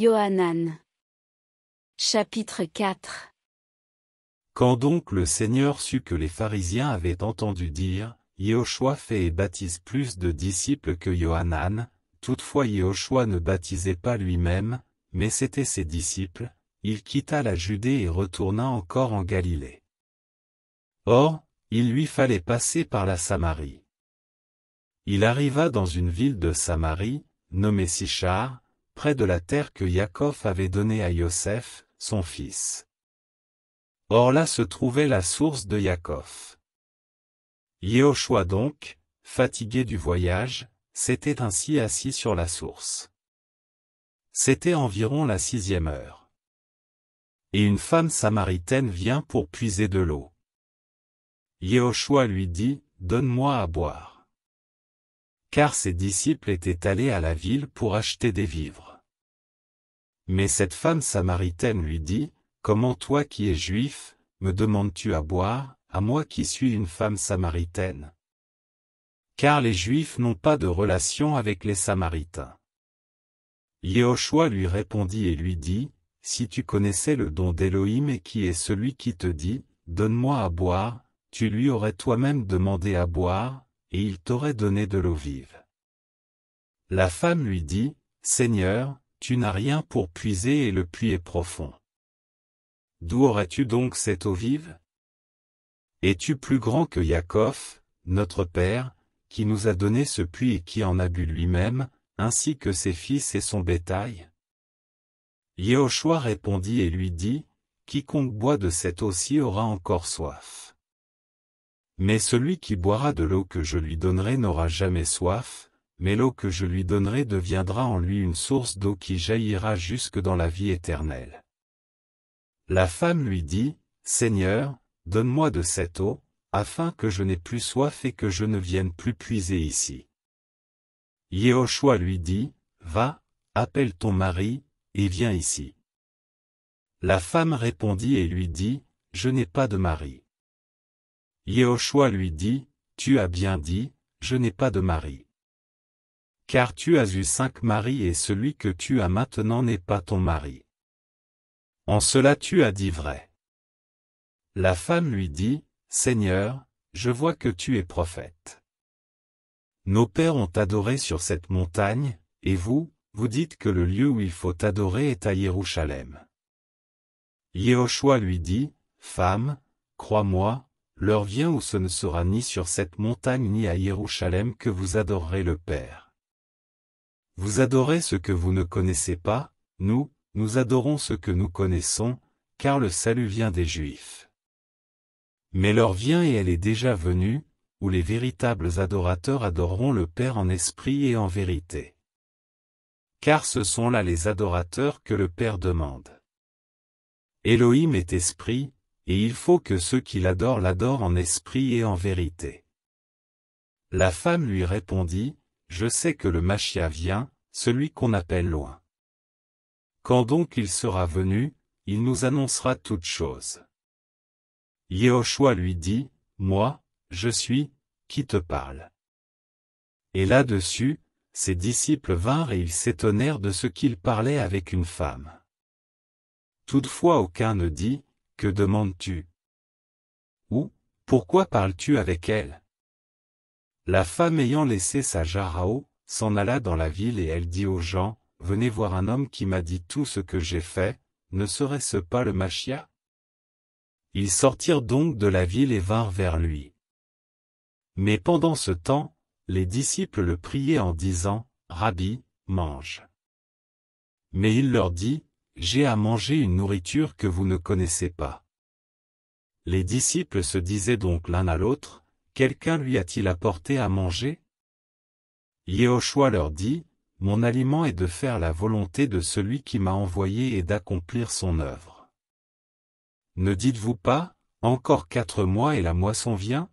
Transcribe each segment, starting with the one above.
Johanan. Chapitre 4 Quand donc le Seigneur sut que les pharisiens avaient entendu dire, Yehoshua fait et baptise plus de disciples que Johanan, toutefois Yehoshua ne baptisait pas lui-même, mais c'était ses disciples, il quitta la Judée et retourna encore en Galilée. Or, il lui fallait passer par la Samarie. Il arriva dans une ville de Samarie, nommée Sichar, près de la terre que Yaakov avait donnée à Yosef, son fils. Or là se trouvait la source de Yaakov. Yehoshua donc, fatigué du voyage, s'était ainsi assis sur la source. C'était environ la sixième heure. Et une femme samaritaine vient pour puiser de l'eau. Yehoshua lui dit, Donne-moi à boire. Car ses disciples étaient allés à la ville pour acheter des vivres. Mais cette femme samaritaine lui dit, Comment toi qui es juif, me demandes-tu à boire, à moi qui suis une femme samaritaine Car les juifs n'ont pas de relation avec les samaritains. Yéhoshua lui répondit et lui dit, Si tu connaissais le don d'Élohim et qui est celui qui te dit, Donne-moi à boire, tu lui aurais toi-même demandé à boire, et il t'aurait donné de l'eau vive. La femme lui dit, Seigneur, tu n'as rien pour puiser et le puits est profond. D'où auras tu donc cette eau vive Es-tu plus grand que Yaakov, notre père, qui nous a donné ce puits et qui en a bu lui-même, ainsi que ses fils et son bétail Yehoshua répondit et lui dit, Quiconque boit de cette eau-ci aura encore soif. Mais celui qui boira de l'eau que je lui donnerai n'aura jamais soif, mais l'eau que je lui donnerai deviendra en lui une source d'eau qui jaillira jusque dans la vie éternelle. La femme lui dit, Seigneur, donne-moi de cette eau, afin que je n'ai plus soif et que je ne vienne plus puiser ici. Yehoshua lui dit, Va, appelle ton mari, et viens ici. La femme répondit et lui dit, Je n'ai pas de mari. Yehoshua lui dit, Tu as bien dit, je n'ai pas de mari car tu as eu cinq maris et celui que tu as maintenant n'est pas ton mari. En cela tu as dit vrai. La femme lui dit, Seigneur, je vois que tu es prophète. Nos pères ont adoré sur cette montagne, et vous, vous dites que le lieu où il faut adorer est à Jérusalem. Yéhoshua lui dit, Femme, crois-moi, l'heure vient où ce ne sera ni sur cette montagne ni à Jérusalem que vous adorerez le Père. Vous adorez ce que vous ne connaissez pas, nous, nous adorons ce que nous connaissons, car le salut vient des Juifs. Mais l'heure vient et elle est déjà venue, où les véritables adorateurs adoreront le Père en esprit et en vérité. Car ce sont là les adorateurs que le Père demande. Elohim est esprit, et il faut que ceux qui l'adorent l'adorent en esprit et en vérité. La femme lui répondit, je sais que le Machia vient, celui qu'on appelle loin. Quand donc il sera venu, il nous annoncera toutes choses. Yehoshua lui dit, Moi, je suis, qui te parle. Et là-dessus, ses disciples vinrent et ils s'étonnèrent de ce qu'il parlait avec une femme. Toutefois aucun ne dit, Que demandes-tu Ou, pourquoi parles-tu avec elle la femme ayant laissé sa jarao s'en alla dans la ville et elle dit aux gens, Venez voir un homme qui m'a dit tout ce que j'ai fait, ne serait-ce pas le Machia Ils sortirent donc de la ville et vinrent vers lui. Mais pendant ce temps, les disciples le priaient en disant, Rabbi, mange. Mais il leur dit, J'ai à manger une nourriture que vous ne connaissez pas. Les disciples se disaient donc l'un à l'autre, Quelqu'un lui a-t-il apporté à manger Yehoshua leur dit, Mon aliment est de faire la volonté de celui qui m'a envoyé et d'accomplir son œuvre. Ne dites-vous pas, Encore quatre mois et la moisson vient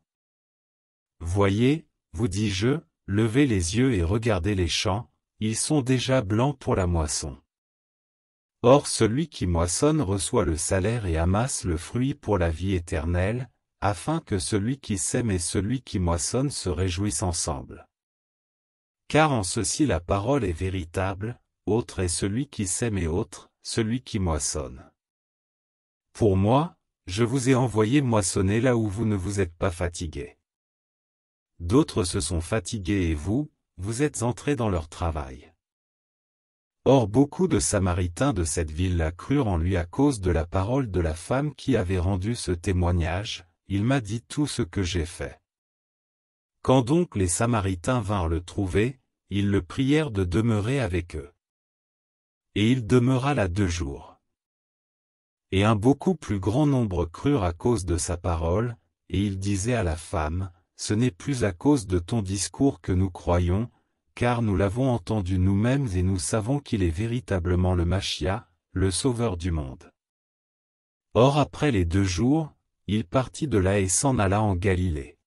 Voyez, vous dis-je, levez les yeux et regardez les champs, ils sont déjà blancs pour la moisson. Or celui qui moissonne reçoit le salaire et amasse le fruit pour la vie éternelle, afin que celui qui sème et celui qui moissonne se réjouissent ensemble. Car en ceci la parole est véritable, autre est celui qui sème et autre, celui qui moissonne. Pour moi, je vous ai envoyé moissonner là où vous ne vous êtes pas fatigués. D'autres se sont fatigués et vous, vous êtes entrés dans leur travail. Or beaucoup de Samaritains de cette ville la crurent en lui à cause de la parole de la femme qui avait rendu ce témoignage, il m'a dit tout ce que j'ai fait. Quand donc les Samaritains vinrent le trouver, ils le prièrent de demeurer avec eux. Et il demeura là deux jours. Et un beaucoup plus grand nombre crurent à cause de sa parole, et il disait à la femme, Ce n'est plus à cause de ton discours que nous croyons, car nous l'avons entendu nous-mêmes et nous savons qu'il est véritablement le Machia, le Sauveur du monde. Or après les deux jours, il partit de là et s'en alla en Galilée.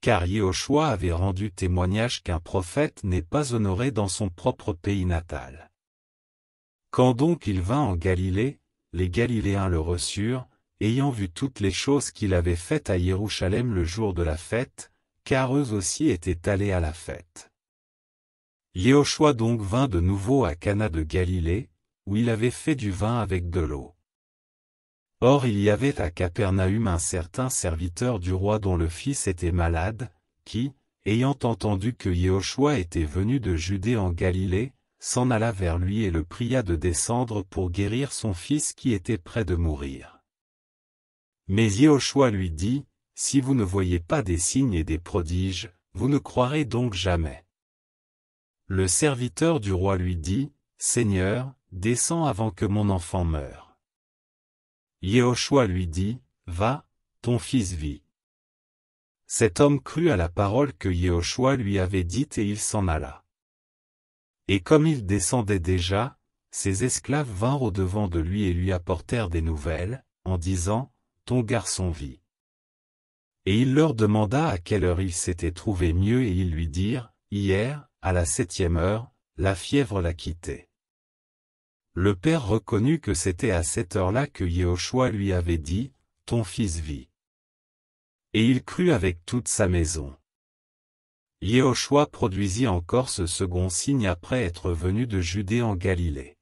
Car Yehoshua avait rendu témoignage qu'un prophète n'est pas honoré dans son propre pays natal. Quand donc il vint en Galilée, les Galiléens le reçurent, ayant vu toutes les choses qu'il avait faites à Jérusalem le jour de la fête, car eux aussi étaient allés à la fête. Yehoshua donc vint de nouveau à Cana de Galilée, où il avait fait du vin avec de l'eau. Or il y avait à Capernaum un certain serviteur du roi dont le fils était malade, qui, ayant entendu que Yehoshua était venu de Judée en Galilée, s'en alla vers lui et le pria de descendre pour guérir son fils qui était près de mourir. Mais Yehoshua lui dit, Si vous ne voyez pas des signes et des prodiges, vous ne croirez donc jamais. Le serviteur du roi lui dit, Seigneur, descends avant que mon enfant meure. Yehoshua lui dit, Va, ton fils vit. Cet homme crut à la parole que Yehoshua lui avait dite et il s'en alla. Et comme il descendait déjà, ses esclaves vinrent au-devant de lui et lui apportèrent des nouvelles, en disant, Ton garçon vit. Et il leur demanda à quelle heure il s'était trouvé mieux et ils lui dirent, Hier, à la septième heure, la fièvre l'a quitté. Le père reconnut que c'était à cette heure-là que Yehoshua lui avait dit, « Ton fils vit. » Et il crut avec toute sa maison. Yehoshua produisit encore ce second signe après être venu de Judée en Galilée.